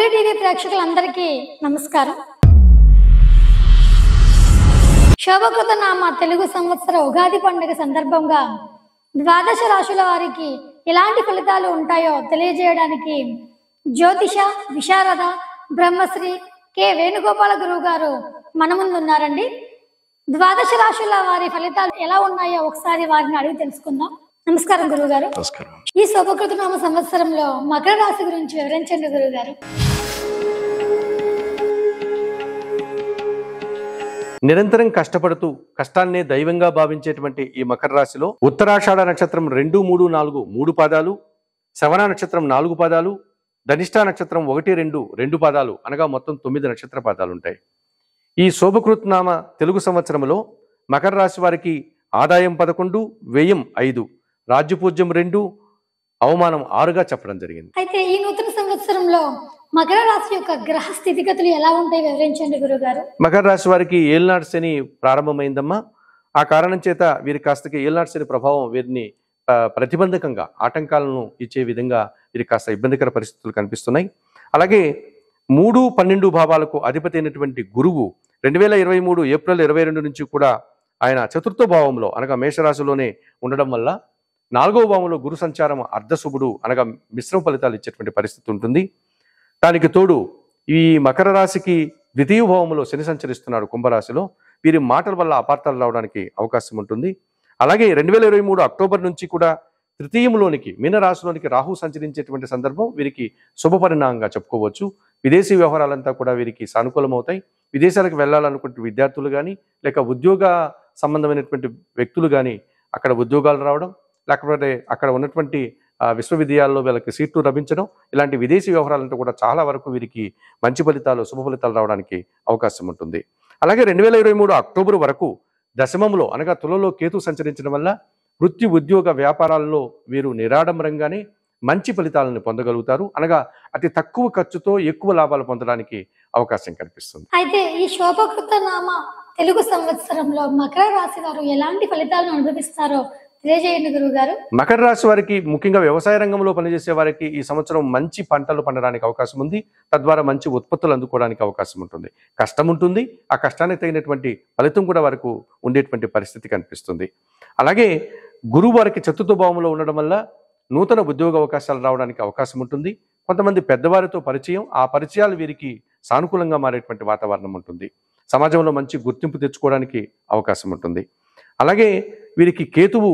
TV ప్రేక్షకులందరికీ నమస్కారం శోభకృత నామ తెలుగు సంవత్సర ఉగాది పండుగ సందర్భంగా ద్వాదశ రాశుల వారికి ఎలాంటి ఫలితాలు ఉంటాయో తెలియజేయడానికి జ్యోతిష విశారద బ్రహ్మశ్రీ కె వేణుగోపాల గురువు గారు మన ముందు ఉన్నారండి ద్వాదశ రాశుల వారి ఫలితాలు ఎలా ఉన్నాయో ఒకసారి వారిని అడిగి తెలుసుకుందాం నమస్కారం గురువు గారు ఈ నామ సంవత్సరంలో మకర రాశి గురించి వివరించండి గురువు గారు నిరంతరం కష్టపడుతూ కష్టాన్నే దైవంగా భావించేటువంటి ఈ మకర రాశిలో ఉత్తరాషాఢ నక్షత్రం రెండు మూడు నాలుగు మూడు పాదాలు శవణ నక్షత్రం నాలుగు పాదాలు ధనిష్టా నక్షత్రం ఒకటి రెండు రెండు పాదాలు అనగా మొత్తం తొమ్మిది నక్షత్ర పాదాలు ఉంటాయి ఈ శోభకృత్నామ తెలుగు సంవత్సరంలో మకర రాశి వారికి ఆదాయం పదకొండు వ్యయం ఐదు రాజ్యపూజ్యం రెండు అవమానం ఆరుగా చెప్పడం జరిగింది అయితే ఈ నూతన సంవత్సరంలో మకర రాశి యొక్క గ్రహ స్థితిగతులు ఎలా ఉంటాయి వివరించండి గురుగారు మకర రాశి వారికి ఏల్నాడు శని ప్రారంభమైందమ్మా ఆ కారణం చేత వీరి కాస్త ఏల్నాడు శని ప్రభావం వీరిని ప్రతిబంధకంగా ఆటంకాలను ఇచ్చే విధంగా వీరికి కాస్త ఇబ్బందికర పరిస్థితులు కనిపిస్తున్నాయి అలాగే మూడు పన్నెండు భావాలకు అధిపతి అయినటువంటి గురువు రెండు వేల ఇరవై మూడు ఏప్రిల్ ఇరవై రెండు నుంచి కూడా ఆయన చతుర్థ భావంలో అనగా మేషరాశిలోనే ఉండడం వల్ల నాలుగవ భావంలో గురు సంచారం అర్ధశుభుడు అనగా మిశ్రమ ఫలితాలు ఇచ్చేటువంటి పరిస్థితి ఉంటుంది దానికి తోడు ఈ మకర రాశికి ద్వితీయ భావంలో శని సంచరిస్తున్నాడు కుంభరాశిలో వీరి మాటల వల్ల అపార్థాలు రావడానికి అవకాశం ఉంటుంది అలాగే రెండు వేల ఇరవై మూడు అక్టోబర్ నుంచి కూడా తృతీయంలోనికి మీనరాశిలోనికి రాహు సంచరించేటువంటి సందర్భం వీరికి శుభ పరిణామంగా చెప్పుకోవచ్చు విదేశీ వ్యవహారాలంతా కూడా వీరికి సానుకూలమవుతాయి విదేశాలకు వెళ్ళాలనుకుంటే విద్యార్థులు కానీ లేక ఉద్యోగ సంబంధమైనటువంటి వ్యక్తులు కానీ అక్కడ ఉద్యోగాలు రావడం లేకపోతే అక్కడ ఉన్నటువంటి విశ్వవిద్యాలలో వీళ్ళకి సీట్లు లభించడం ఇలాంటి విదేశీ వ్యవహారాలంటే కూడా చాలా వరకు వీరికి మంచి ఫలితాలు శుభ ఫలితాలు రావడానికి అవకాశం ఉంటుంది అలాగే రెండు వేల ఇరవై మూడు అక్టోబర్ వరకు దశమంలో అనగా తులలో కేతు సంచరించడం వల్ల వృత్తి ఉద్యోగ వ్యాపారాల్లో వీరు నిరాడంబరంగానే మంచి ఫలితాలను పొందగలుగుతారు అనగా అతి తక్కువ ఖర్చుతో ఎక్కువ లాభాలు పొందడానికి అవకాశం కనిపిస్తుంది అయితే ఈ శోభకృత నామ తెలుగు సంవత్సరంలో మకర రాశి వారు ఎలాంటి ఫలితాలను అనుభవిస్తారో తెలియజేయండి గురువు గారు మకర రాశి వారికి ముఖ్యంగా వ్యవసాయ రంగంలో పనిచేసే వారికి ఈ సంవత్సరం మంచి పంటలు పండడానికి అవకాశం ఉంది తద్వారా మంచి ఉత్పత్తులు అందుకోవడానికి అవకాశం ఉంటుంది కష్టం ఉంటుంది ఆ కష్టానికి తగినటువంటి ఫలితం కూడా వరకు ఉండేటువంటి పరిస్థితి కనిపిస్తుంది అలాగే గురువు వారికి చతుర్థభావంలో భావంలో ఉండడం వల్ల నూతన ఉద్యోగ అవకాశాలు రావడానికి అవకాశం ఉంటుంది కొంతమంది పెద్దవారితో పరిచయం ఆ పరిచయాలు వీరికి సానుకూలంగా మారేటువంటి వాతావరణం ఉంటుంది సమాజంలో మంచి గుర్తింపు తెచ్చుకోవడానికి అవకాశం ఉంటుంది అలాగే వీరికి కేతువు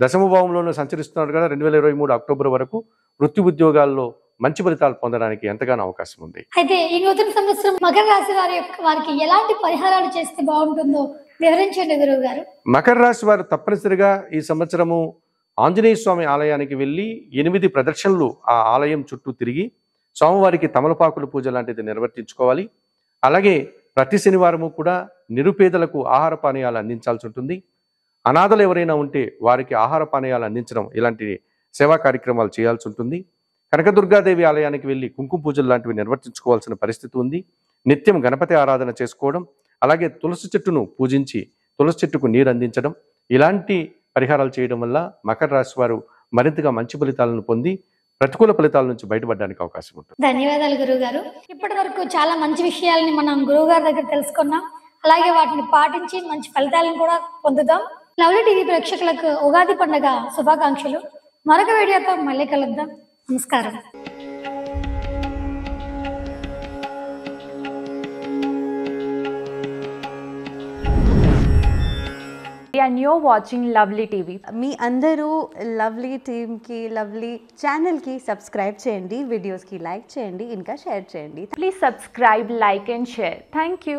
దశమభావంలోనే సంచరిస్తున్నారు కదా రెండు వేల ఇరవై మూడు అక్టోబర్ వరకు వృత్తి ఉద్యోగాల్లో మంచి ఫలితాలు పొందడానికి ఎంతగానో అవకాశం ఉంది అయితే ఈ నూతన సంవత్సరం మకర రాశి వారి యొక్క వారికి ఎలాంటి పరిహారాలు చేస్తే బాగుంటుందో వివరించండి గురువు గారు మకర రాశి వారు తప్పనిసరిగా ఈ సంవత్సరము ఆంజనేయ స్వామి ఆలయానికి వెళ్ళి ఎనిమిది ప్రదర్శనలు ఆ ఆలయం చుట్టూ తిరిగి స్వామివారికి తమలపాకుల పూజ లాంటిది నిర్వర్తించుకోవాలి అలాగే ప్రతి శనివారము కూడా నిరుపేదలకు ఆహార పానీయాలు అందించాల్సి ఉంటుంది అనాథలు ఎవరైనా ఉంటే వారికి ఆహార పానీయాలు అందించడం ఇలాంటి సేవా కార్యక్రమాలు చేయాల్సి ఉంటుంది కనకదుర్గాదేవి ఆలయానికి వెళ్ళి కుంకుమ పూజలు లాంటివి నిర్వర్తించుకోవాల్సిన పరిస్థితి ఉంది నిత్యం గణపతి ఆరాధన చేసుకోవడం అలాగే తులసి చెట్టును పూజించి తులసి చెట్టుకు నీరు అందించడం ఇలాంటి పరిహారాలు చేయడం వల్ల మకర రాశి వారు మరింతగా మంచి ఫలితాలను పొంది ప్రతికూల ఫలితాల నుంచి బయటపడడానికి అవకాశం ఉంటుంది ధన్యవాదాలు గురుగారు ఇప్పటి వరకు చాలా మంచి విషయాలని మనం గురువు గారి దగ్గర తెలుసుకున్నాం అలాగే వాటిని పాటించి మంచి ఫలితాలను కూడా పొందుదాం లవ్లీ టీవీ ప్రేక్షకులకు ఉగాది పండుగ శుభాకాంక్షలు మరొక వీడియోతో మళ్ళీ కలుద్దాం నమస్కారం and you're watching lovely TV మీ అందరూ లవ్లీ టీమ్కి లవ్లీ ఛానల్కి సబ్స్క్రైబ్ చేయండి వీడియోస్కి లైక్ చేయండి ఇంకా షేర్ చేయండి please subscribe like and share thank you